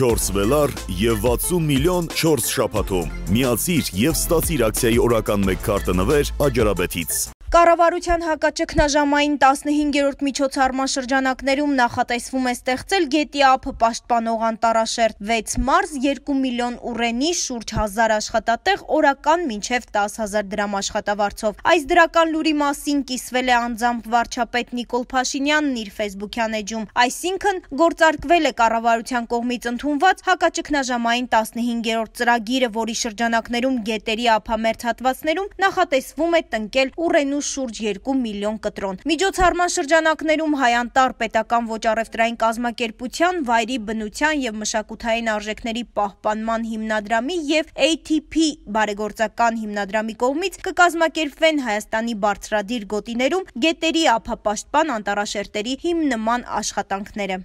4 վելար եւ 60 միլիոն 4 շաբաթում։ Միացիր եւ ստացիր ակցիայի օրական 1 քարտը նվեր Աջարաբեթից։ Կառավարության հակաճգնաժամային 15-րդ միջոցառման շրջանակներում նախատեսվում է ստեղծել գետի ափը պաշտպանող անտարաշերտ 6 մարզ 2 միլիոն ուռենի շուրջ 1000 աշխատատեղ օրական մինչև 10000 դրամ աշխատավարձով։ Այս դրական լուրի մասին կիսվել է անձամբ վարչապետ Նիկոլ Փաշինյանն իր Facebook-յան էջում, այսինքն գործարկվել է կառավարության կողմից ընդունված հակաճգնաժամային 15-րդ ծրագիրը, որի շրջանակներում գետերի ափամերձ հատվածներում նախատեսվում է տնկել ուռենու ու շուրջ 2 միլիոն կտրոն։ Միջոցառման շրջանակներում հայանտար պետական ոչ առևտրային կազմակերպության վայրի բնության եւ մշակութային արժեքների պահպանման հիմնադրամի եւ ATP բարեգործական հիմնադրամի կողմից կկազմակերպվեն Հայաստանի բարձրադիր գոտիներում գետերի ափապաշտպան անտարաշերտերի հիմնման աշխատանքները։